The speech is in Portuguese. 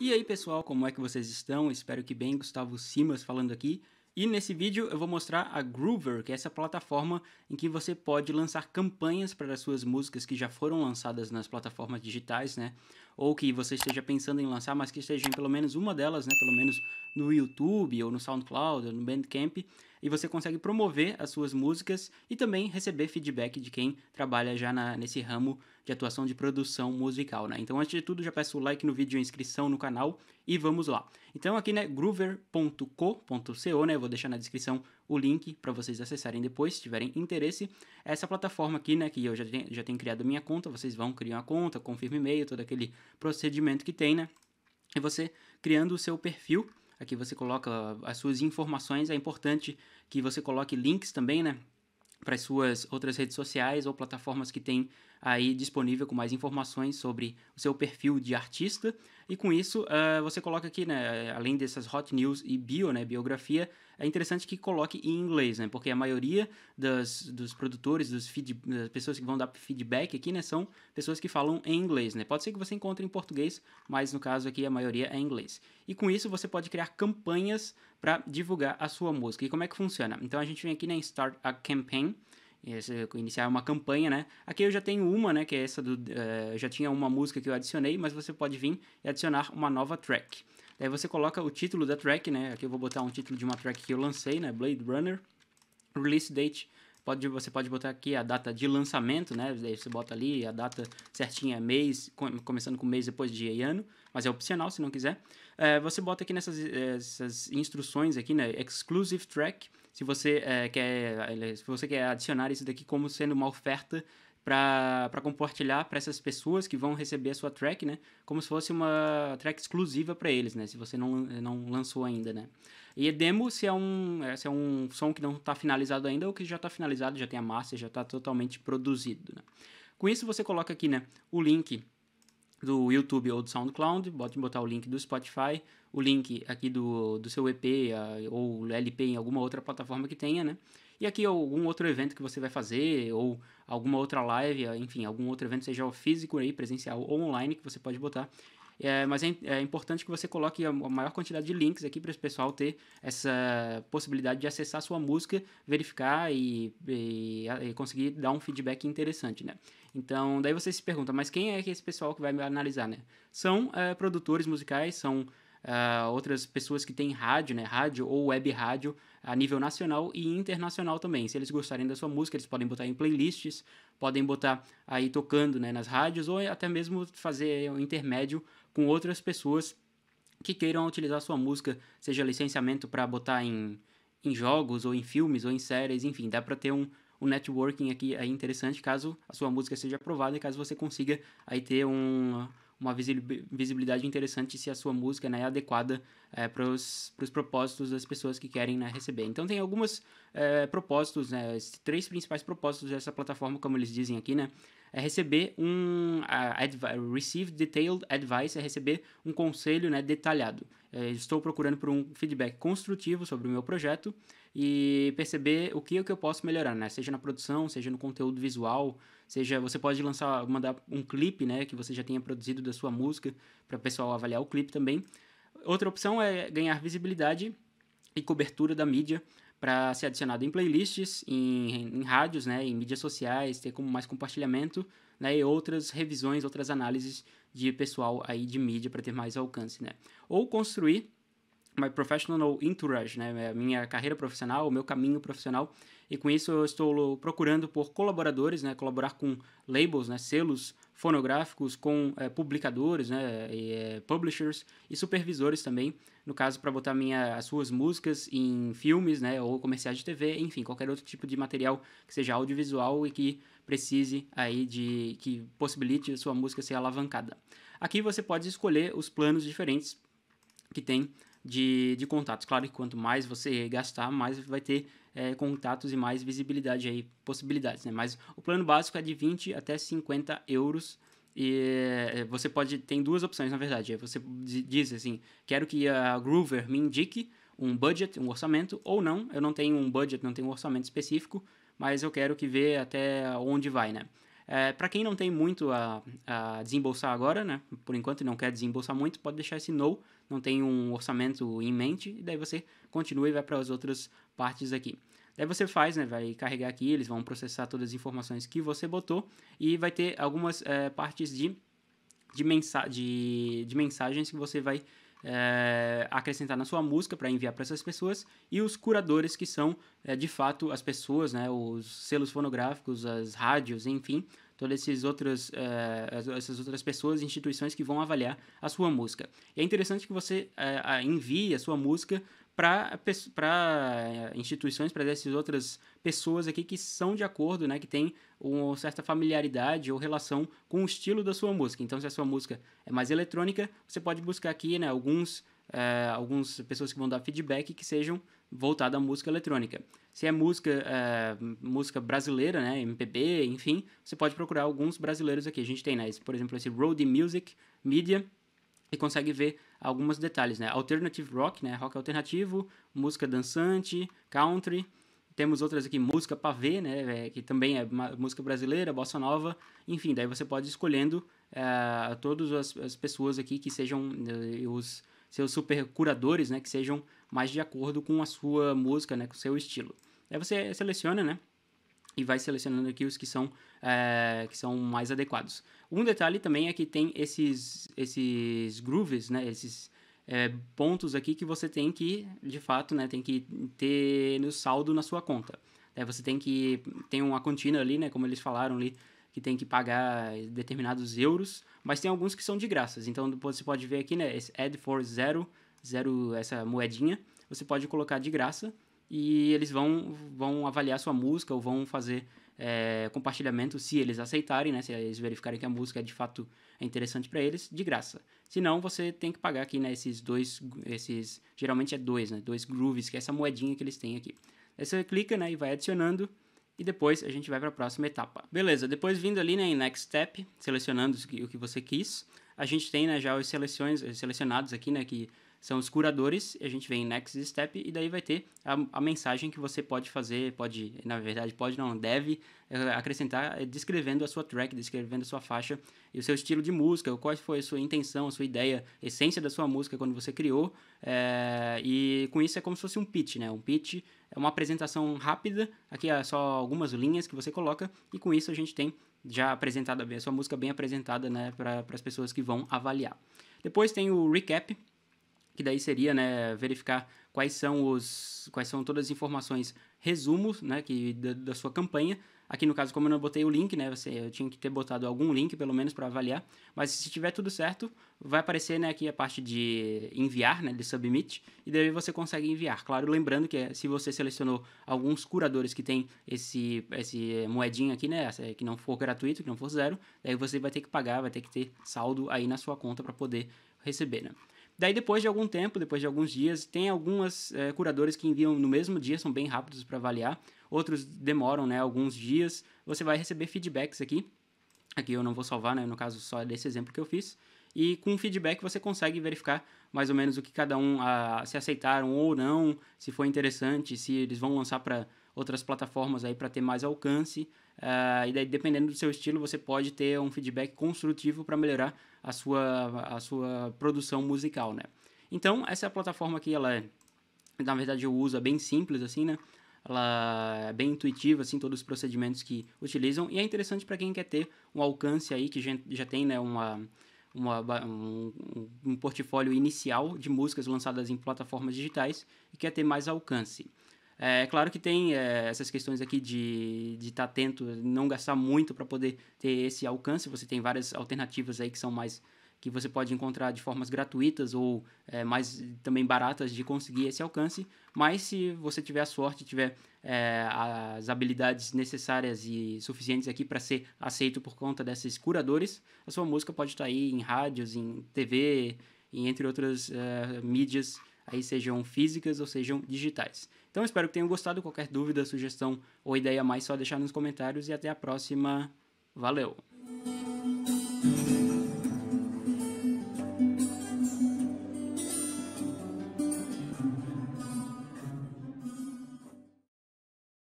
E aí pessoal, como é que vocês estão? Espero que bem, Gustavo Simas falando aqui. E nesse vídeo eu vou mostrar a Groover, que é essa plataforma em que você pode lançar campanhas para as suas músicas que já foram lançadas nas plataformas digitais, né? ou que você esteja pensando em lançar, mas que esteja em pelo menos uma delas, né, pelo menos no YouTube ou no SoundCloud ou no Bandcamp, e você consegue promover as suas músicas e também receber feedback de quem trabalha já na, nesse ramo de atuação de produção musical, né? Então, antes de tudo, já peço o like no vídeo, a inscrição no canal e vamos lá. Então, aqui, né, groover.co.co, né, vou deixar na descrição o link para vocês acessarem depois, se tiverem interesse. Essa plataforma aqui, né, que eu já tenho, já tenho criado minha conta, vocês vão criar a conta, confirma e-mail, todo aquele procedimento que tem, né? E você criando o seu perfil, aqui você coloca as suas informações, é importante que você coloque links também, né? Para as suas outras redes sociais ou plataformas que têm aí disponível com mais informações sobre o seu perfil de artista. E com isso, uh, você coloca aqui, né, eh, além dessas hot news e bio, né, biografia, é interessante que coloque em inglês, né, porque a maioria das, dos produtores, dos feed, das pessoas que vão dar feedback aqui, né, são pessoas que falam em inglês, né. Pode ser que você encontre em português, mas no caso aqui a maioria é em inglês. E com isso você pode criar campanhas para divulgar a sua música. E como é que funciona? Então a gente vem aqui na né, Start a Campaign, iniciar uma campanha, né? Aqui eu já tenho uma, né? Que é essa do. Uh, já tinha uma música que eu adicionei, mas você pode vir e adicionar uma nova track. Daí você coloca o título da track, né? Aqui eu vou botar um título de uma track que eu lancei, né? Blade Runner. Release date. Pode, você pode botar aqui a data de lançamento, né? Daí você bota ali a data certinha, mês, começando com mês, depois dia e ano, mas é opcional se não quiser. É, você bota aqui nessas essas instruções aqui, né? Exclusive track. Se você é, quer, eh, se você quer adicionar isso daqui como sendo uma oferta para compartilhar para essas pessoas que vão receber a sua track, né? Como se fosse uma track exclusiva para eles, né? Se você não, não lançou ainda, né? E é demo se é um se é um som que não está finalizado ainda ou que já está finalizado, já tem a massa, já está totalmente produzido, né? Com isso você coloca aqui, né? O link do YouTube ou do SoundCloud, pode botar o link do Spotify, o link aqui do, do seu EP a, ou LP em alguma outra plataforma que tenha, né? E aqui algum outro evento que você vai fazer, ou alguma outra live, enfim, algum outro evento, seja o físico aí, presencial ou online, que você pode botar. É, mas é, é, importante que você coloque a maior quantidade de links aqui para o pessoal ter essa possibilidade de acessar sua música, verificar e, e, e conseguir dar um feedback interessante, né? Então, daí você se pergunta, mas quem é, é esse pessoal que vai analisar, né? São é, produtores musicais, são eh, outras pessoas que têm rádio, né, rádio ou web rádio a nível nacional e internacional também. Se eles gostarem da sua música, eles podem botar em playlists, podem botar aí tocando né, nas rádios ou até mesmo fazer um intermédio com outras pessoas que queiram utilizar a sua música, seja licenciamento para botar em, em jogos ou em filmes ou em séries, enfim, dá para ter um, o networking aqui é interessante caso a sua música seja aprovada e caso você consiga aí ter um, uma visibilidade interessante se a sua música né, é adequada é, eh, para os propósitos das pessoas que querem né, receber. Então tem alguns é, eh, propósitos, né, três principais propósitos dessa plataforma, como eles dizem aqui, né? É receber um uh, receive detailed advice, é receber um conselho né, detalhado. É, estou procurando por um feedback construtivo sobre o meu projeto e perceber o que é que eu posso melhorar, né? Seja na produção, seja no conteúdo visual, seja você pode lançar, mandar um clipe, né, que você já tenha produzido da sua música para o pessoal avaliar o clipe também. Outra opção é ganhar visibilidade e cobertura da mídia para ser adicionado em playlists, em, em rádios, né, em mídias sociais, ter como mais compartilhamento, né, e outras revisões, outras análises de pessoal aí de mídia para ter mais alcance, né? Ou construir my professional entourage, né? É a minha carreira profissional, o meu caminho profissional. E com isso eu estou procurando por colaboradores, né? Colaborar com labels, né? Selos fonográficos, com é, publicadores, né? E, é, publishers e supervisores também. No caso, para botar minha, as suas músicas em filmes, né? Ou comerciais de TV, enfim, qualquer outro tipo de material que seja audiovisual e que precise aí de que possibilite a sua música ser alavancada. Aqui você pode escolher os planos diferentes que tem de, de contatos. Claro que quanto mais você gastar, mais vai ter é, contatos e mais visibilidade aí, possibilidades, né? Mas o plano básico é de 20 até 50 euros e é, você pode, tem duas opções na verdade, é, você diz assim, quero que a Groover me indique um budget, um orçamento, ou não, eu não tenho um budget, não tenho um orçamento específico, mas eu quero que veja até onde vai, né? É, para quem não tem muito a, a, desembolsar agora, né? Por enquanto não quer desembolsar muito, pode deixar esse no, não tem um orçamento em mente, e daí você continua e vai para as outras partes aqui. Daí você faz, né? Vai carregar aqui, eles vão processar todas as informações que você botou e vai ter algumas é, partes de, de, mensa de, de mensagens que você vai é, acrescentar na sua música para enviar para essas pessoas e os curadores que são é, de fato as pessoas, né, os selos fonográficos, as rádios, enfim, todas esses outros, é, essas outras pessoas, instituições que vão avaliar a sua música. E é interessante que você envie a sua música para eh, instituições, para essas outras pessoas aqui que são de acordo, né, que tem uma certa familiaridade ou relação com o estilo da sua música. Então, se a sua música é mais eletrônica, você pode buscar aqui né, alguns, é, eh, algumas pessoas que vão dar feedback que sejam voltadas à música eletrônica. Se é música, é, música brasileira, né, MPB, enfim, você pode procurar alguns brasileiros aqui. A gente tem, né, esse, por exemplo, esse Road Music Media e consegue ver alguns detalhes, né? Alternative rock, né? Rock alternativo, música dançante, country. Temos outras aqui, música pavê, né? É, que também é música brasileira, bossa nova. Enfim, daí você pode ir escolhendo uh, todas as, as, pessoas aqui que sejam uh, os seus super curadores, né? Que sejam mais de acordo com a sua música, né? Com o seu estilo. Aí você seleciona, né? E vai selecionando aqui os que são é, que são mais adequados. Um detalhe também é que tem esses, esses grooves, né? Esses é, pontos aqui que você tem que, de fato, né? Tem que ter no saldo na sua conta. Você tem que... Tem uma contínua ali, né? Como eles falaram ali, que tem que pagar determinados euros. Mas tem alguns que são de graça. Então, você pode ver aqui, né? Esse add for zero, zero essa moedinha. Você pode colocar de graça e eles vão, vão avaliar sua música ou vão fazer é, compartilhamento, se eles aceitarem, né? Se eles verificarem que a música de fato é interessante para eles, de graça. Se não, você tem que pagar aqui, né? Esses dois, esses geralmente é dois, né? Dois grooves, que é essa moedinha que eles têm aqui. Aí você clica, né? E vai adicionando e depois a gente vai para a próxima etapa. Beleza? Depois vindo ali, né? Em Next Step, selecionando o que você quis, a gente tem, né? Já os seleções, selecionados aqui, né? Que são os curadores, a gente vem em Next Step e daí vai ter a, a, mensagem que você pode fazer, pode, na verdade, pode não, deve eh, acrescentar eh, descrevendo a sua track, descrevendo a sua faixa e o seu estilo de música, qual foi a sua intenção, a sua ideia, a essência da sua música quando você criou. É, e com isso é como se fosse um pitch, né? Um pitch é uma apresentação rápida, aqui é só algumas linhas que você coloca e com isso a gente tem já apresentada a sua música bem apresentada né, para as pessoas que vão avaliar. Depois tem o recap, que daí seria né, verificar quais são os quais são todas as informações resumos né, que, da, da sua campanha. Aqui no caso, como eu não botei o link, né, você, eu tinha que ter botado algum link pelo menos para avaliar, mas se tiver tudo certo, vai aparecer né, aqui a parte de enviar, né, de submit, e daí você consegue enviar. Claro, lembrando que se você selecionou alguns curadores que tem esse, esse moedinho aqui, né, que não for gratuito, que não for zero, daí você vai ter que pagar, vai ter que ter saldo aí na sua conta para poder receber, né? Daí, depois de algum tempo, depois de alguns dias, tem algumas é, eh, curadoras que enviam no mesmo dia, são bem rápidos para avaliar. Outros demoram, né, alguns dias. Você vai receber feedbacks aqui. Aqui eu não vou salvar, né, no caso só desse exemplo que eu fiz. E com feedback você consegue verificar mais ou menos o que cada um a, ah, se aceitaram ou não, se foi interessante, se eles vão lançar para outras plataformas aí para ter mais alcance. Uh, e daí, dependendo do seu estilo, você pode ter um feedback construtivo para melhorar a sua, a sua produção musical, né? Então, essa é a plataforma aqui, ela é, na verdade, eu uso é bem simples, assim, né? Ela é bem intuitiva, assim, todos os procedimentos que utilizam. E é interessante para quem quer ter um alcance aí, que já, já tem, né, uma... Uma, um, um, portfólio inicial de músicas lançadas em plataformas digitais e quer ter mais alcance. É claro que tem é, essas questões aqui de estar de tá atento, não gastar muito para poder ter esse alcance. Você tem várias alternativas aí que são mais que você pode encontrar de formas gratuitas ou é, mais também baratas de conseguir esse alcance. Mas se você tiver a sorte, tiver é, as habilidades necessárias e suficientes aqui para ser aceito por conta desses curadores, a sua música pode estar tá aí em rádios, em TV, e entre outras é, mídias aí sejam físicas ou sejam digitais. Então espero que tenham gostado. Qualquer dúvida, sugestão ou ideia mais, só deixar nos comentários e até a próxima. Valeu!